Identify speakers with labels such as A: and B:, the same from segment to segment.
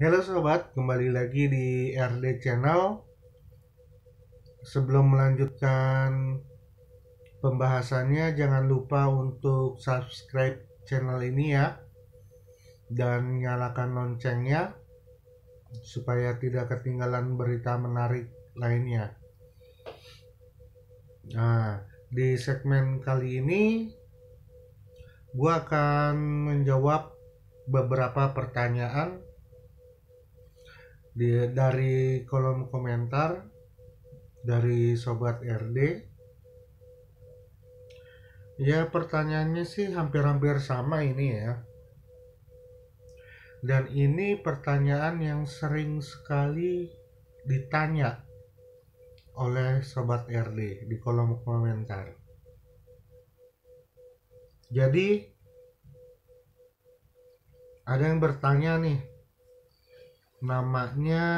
A: Halo sobat, kembali lagi di RD Channel. Sebelum melanjutkan pembahasannya, jangan lupa untuk subscribe channel ini ya dan nyalakan loncengnya supaya tidak ketinggalan berita menarik lainnya. Nah, di segmen kali ini gua akan menjawab beberapa pertanyaan di dari kolom komentar dari sobat RD ya pertanyaannya sih hampir-hampir sama ini ya dan ini pertanyaan yang sering sekali ditanya oleh sobat RD di kolom komentar jadi ada yang bertanya nih namanya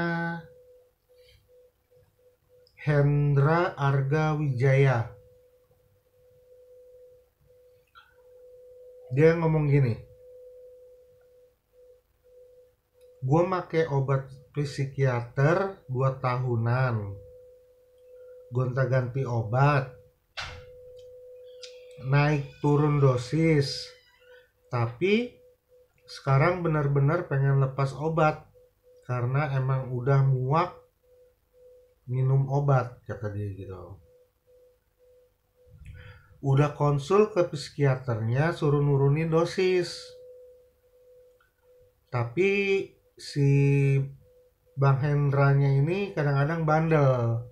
A: Hendra Arga Wijaya dia ngomong gini gue make obat psikiater 2 tahunan gonta ganti obat naik turun dosis tapi sekarang benar-benar pengen lepas obat karena emang udah muak minum obat kata dia gitu udah konsul ke psikiaternya suruh nurunin dosis tapi si Bang Hendranya ini kadang-kadang bandel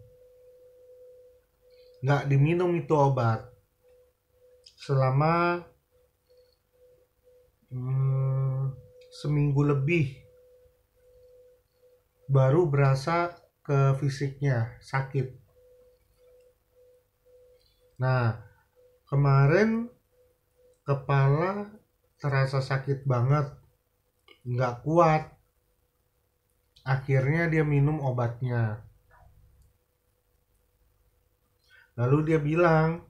A: nggak diminum itu obat selama hmm, seminggu lebih baru berasa ke fisiknya sakit. Nah, kemarin kepala terasa sakit banget, nggak kuat. Akhirnya dia minum obatnya. Lalu dia bilang,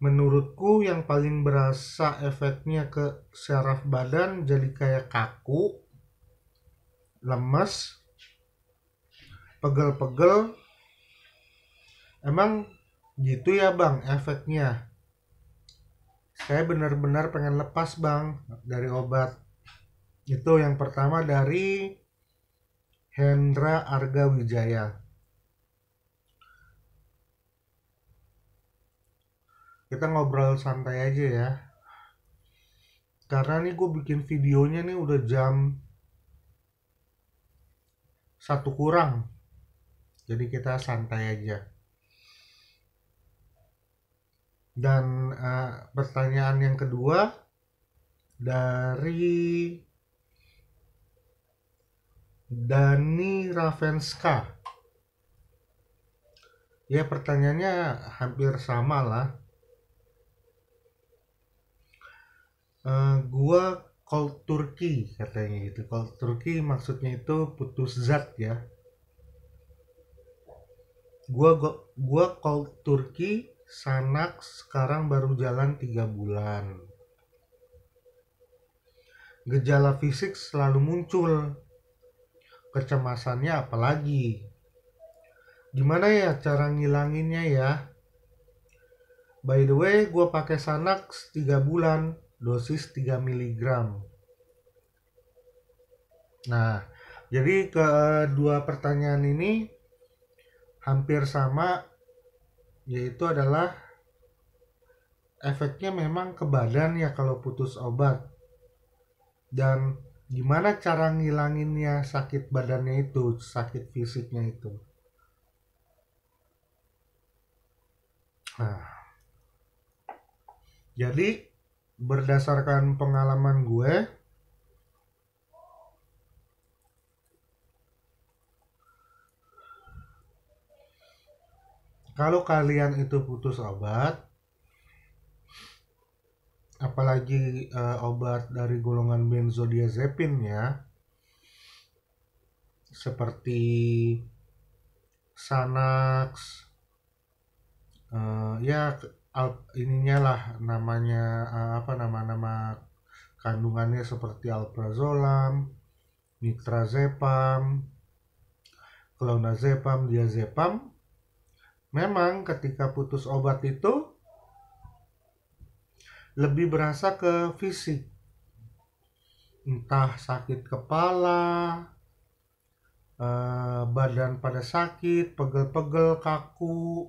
A: menurutku yang paling berasa efeknya ke saraf badan jadi kayak kaku, lemes, pegel-pegel emang gitu ya bang efeknya saya benar-benar pengen lepas bang dari obat itu yang pertama dari Hendra Arga Wijaya kita ngobrol santai aja ya karena nih gue bikin videonya nih udah jam satu kurang jadi kita santai aja dan uh, pertanyaan yang kedua dari Dani Ravenska ya pertanyaannya hampir sama lah uh, gua cold turkey katanya gitu cold turkey maksudnya itu putus zat ya gua gua, gua Turki sanak sekarang baru jalan tiga bulan gejala fisik selalu muncul kecemasannya apalagi gimana ya cara ngilanginnya ya by the way gua pakai sanak tiga bulan dosis 3 mg nah jadi kedua pertanyaan ini hampir sama yaitu adalah efeknya memang ke badan ya kalau putus obat dan gimana cara ngilanginnya sakit badannya itu sakit fisiknya itu nah jadi berdasarkan pengalaman gue kalau kalian itu putus obat apalagi uh, obat dari golongan benzodiazepin ya seperti Sanax uh, eh, ya al, ininya lah namanya uh, apa nama-nama kandungannya seperti alprazolam, nitrazepam, clonazepam, diazepam memang ketika putus obat itu lebih berasa ke fisik entah sakit kepala eh, badan pada sakit pegel-pegel kaku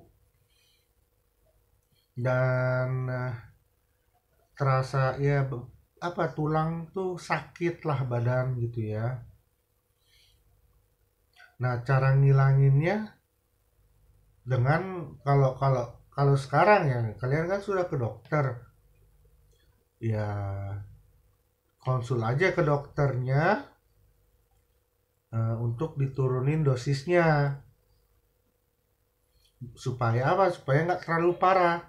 A: dan eh, terasa ya apa tulang tuh sakit lah badan gitu ya nah cara ngilanginnya dengan kalau kalau kalau sekarang ya kalian kan sudah ke dokter ya konsul aja ke dokternya uh, untuk diturunin dosisnya supaya apa supaya nggak terlalu parah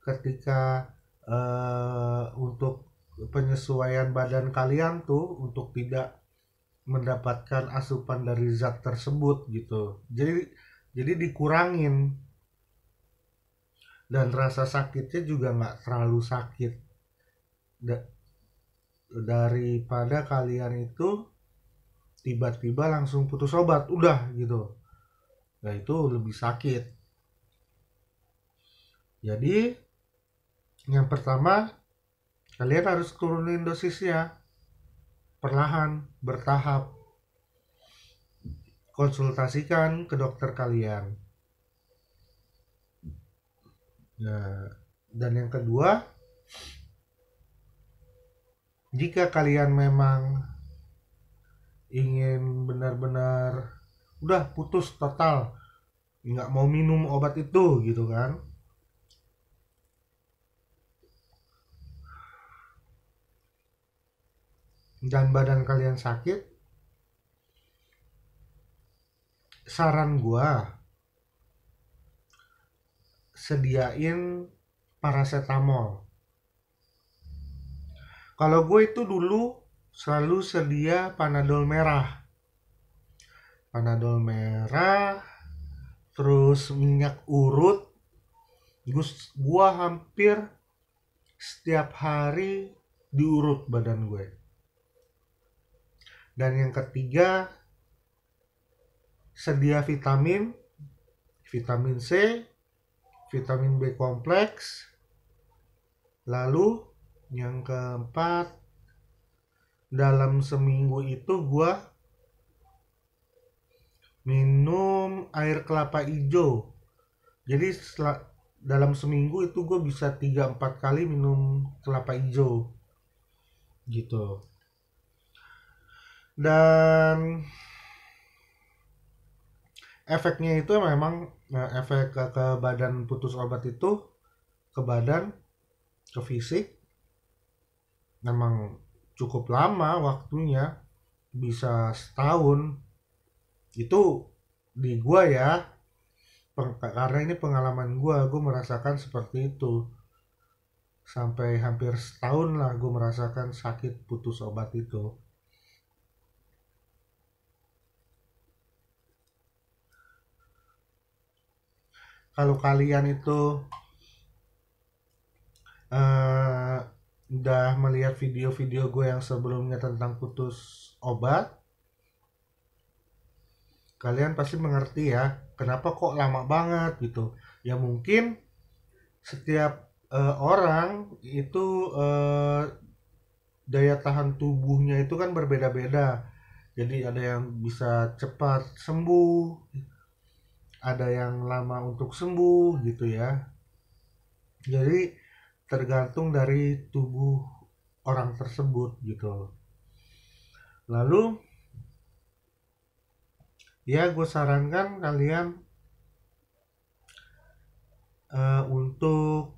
A: ketika uh, untuk penyesuaian badan kalian tuh untuk tidak mendapatkan asupan dari zat tersebut gitu jadi jadi dikurangin dan rasa sakitnya juga nggak terlalu sakit daripada kalian itu tiba-tiba langsung putus obat udah gitu nah itu lebih sakit jadi yang pertama kalian harus turunin dosisnya perlahan bertahap konsultasikan ke dokter kalian. Nah, dan yang kedua, jika kalian memang ingin benar-benar udah putus total, nggak mau minum obat itu gitu kan, dan badan kalian sakit, saran gua sediain paracetamol kalau gue itu dulu selalu sedia panadol merah panadol merah terus minyak urut gue hampir setiap hari diurut badan gue dan yang ketiga sedia vitamin, vitamin C, vitamin B kompleks, lalu yang keempat dalam seminggu itu gue minum air kelapa hijau. Jadi setelah dalam seminggu itu gue bisa 3-4 kali minum kelapa hijau gitu dan efeknya itu memang nah, efek ke, ke badan putus obat itu ke badan ke fisik memang cukup lama waktunya bisa setahun itu di gua ya peng, karena ini pengalaman gua gua merasakan seperti itu sampai hampir setahun lah gua merasakan sakit putus obat itu kalau kalian itu uh, udah melihat video-video gue yang sebelumnya tentang putus obat kalian pasti mengerti ya kenapa kok lama banget gitu ya mungkin setiap uh, orang itu uh, daya tahan tubuhnya itu kan berbeda-beda jadi ada yang bisa cepat sembuh ada yang lama untuk sembuh gitu ya jadi tergantung dari tubuh orang tersebut gitu lalu ya gue sarankan kalian uh, untuk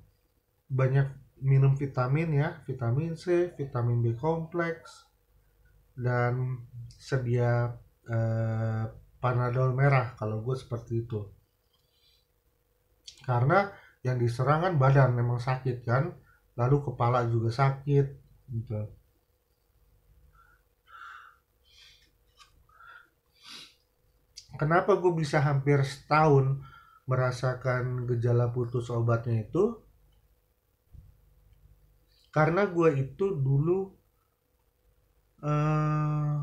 A: banyak minum vitamin ya vitamin C vitamin B kompleks dan sedia uh, panadol merah kalau gue seperti itu karena yang diserang kan badan memang sakit kan lalu kepala juga sakit gitu kenapa gue bisa hampir setahun merasakan gejala putus obatnya itu karena gue itu dulu eh,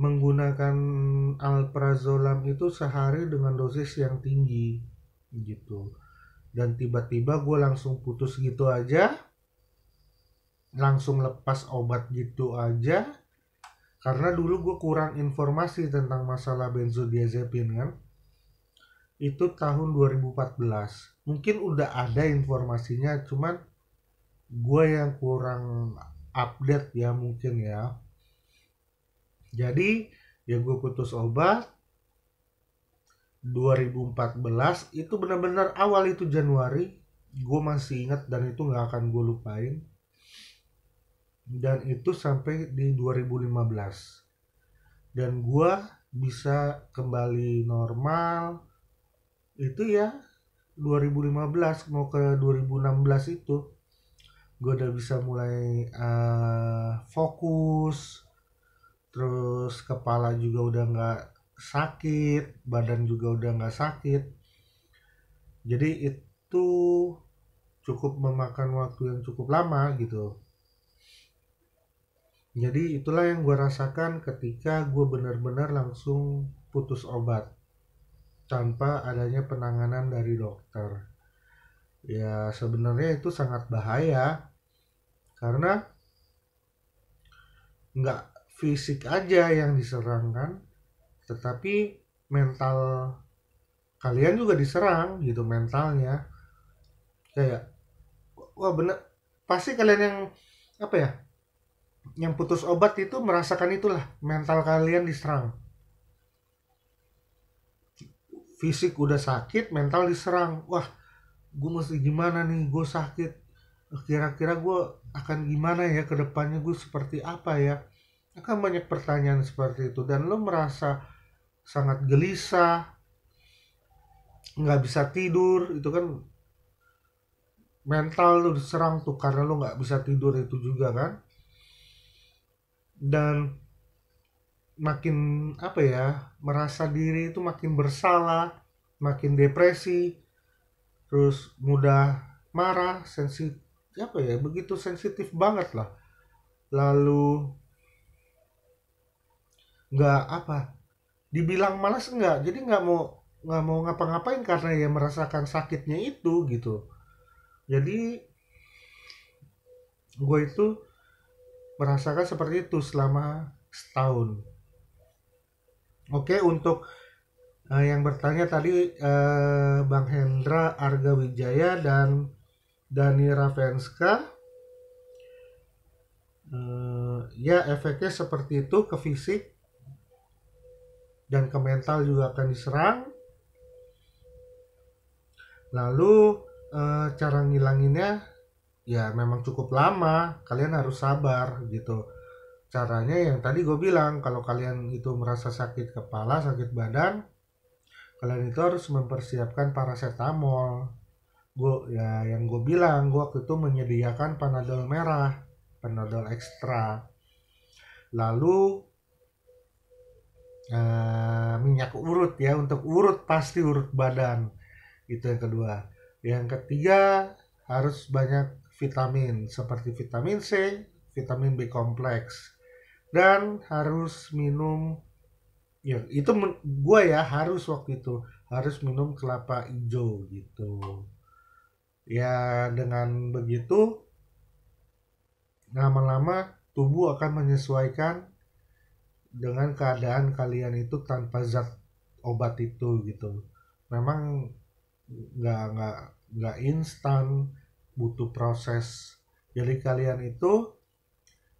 A: menggunakan alprazolam itu sehari dengan dosis yang tinggi gitu dan tiba-tiba gue langsung putus gitu aja langsung lepas obat gitu aja karena dulu gue kurang informasi tentang masalah benzodiazepin kan itu tahun 2014 mungkin udah ada informasinya cuman gue yang kurang update ya mungkin ya jadi ya gue putus obat 2014 itu benar-benar awal itu Januari gue masih ingat dan itu nggak akan gue lupain dan itu sampai di 2015 dan gue bisa kembali normal itu ya 2015 mau ke 2016 itu gue udah bisa mulai uh, fokus terus kepala juga udah nggak sakit badan juga udah nggak sakit jadi itu cukup memakan waktu yang cukup lama gitu jadi itulah yang gue rasakan ketika gue benar-benar langsung putus obat tanpa adanya penanganan dari dokter. Ya sebenarnya itu sangat bahaya karena nggak fisik aja yang diserang kan tetapi mental kalian juga diserang gitu mentalnya kayak wah bener pasti kalian yang apa ya yang putus obat itu merasakan itulah mental kalian diserang fisik udah sakit mental diserang wah gue mesti gimana nih gue sakit kira-kira gue akan gimana ya kedepannya gue seperti apa ya akan banyak pertanyaan seperti itu dan lo merasa sangat gelisah nggak bisa tidur itu kan mental lo diserang tuh karena lo nggak bisa tidur itu juga kan dan makin apa ya merasa diri itu makin bersalah makin depresi terus mudah marah sensitif apa ya begitu sensitif banget lah lalu nggak apa dibilang malas nggak, jadi nggak mau nggak mau ngapa-ngapain karena ya merasakan sakitnya itu gitu jadi gue itu merasakan seperti itu selama setahun oke untuk uh, yang bertanya tadi uh, bang Hendra Arga Wijaya dan Dani Ravenska uh, ya efeknya seperti itu ke fisik dan ke mental juga akan diserang lalu e, cara ngilanginnya ya memang cukup lama kalian harus sabar gitu caranya yang tadi gue bilang kalau kalian itu merasa sakit kepala sakit badan kalian itu harus mempersiapkan paracetamol gue ya yang gue bilang gue waktu itu menyediakan panadol merah panadol ekstra lalu uh, minyak urut ya untuk urut pasti urut badan itu yang kedua yang ketiga harus banyak vitamin seperti vitamin C vitamin B kompleks dan harus minum ya itu gue ya harus waktu itu harus minum kelapa hijau gitu ya dengan begitu lama-lama tubuh akan menyesuaikan dengan keadaan kalian itu tanpa zat obat itu gitu memang nggak nggak nggak instan butuh proses jadi kalian itu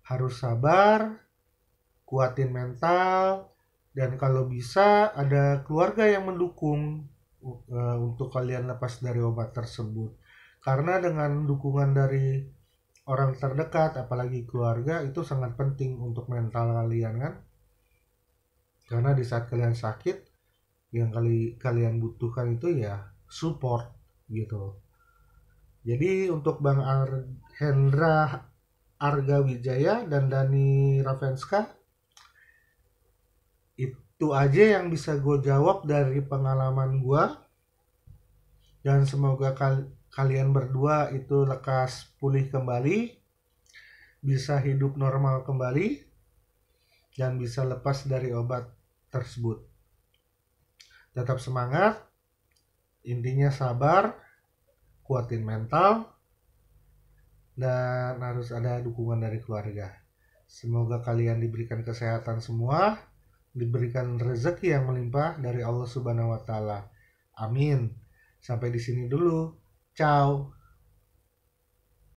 A: harus sabar kuatin mental dan kalau bisa ada keluarga yang mendukung uh, untuk kalian lepas dari obat tersebut karena dengan dukungan dari orang terdekat apalagi keluarga itu sangat penting untuk mental kalian kan karena di saat kalian sakit yang kali kalian butuhkan itu ya support gitu jadi untuk Bang Ar Hendra Arga Wijaya dan Dani Ravenska itu aja yang bisa gue jawab dari pengalaman gue dan semoga kal kalian berdua itu lekas pulih kembali bisa hidup normal kembali dan bisa lepas dari obat tersebut. Tetap semangat, intinya sabar, kuatin mental, dan harus ada dukungan dari keluarga. Semoga kalian diberikan kesehatan semua, diberikan rezeki yang melimpah dari Allah Subhanahu wa taala. Amin. Sampai di sini dulu. Ciao.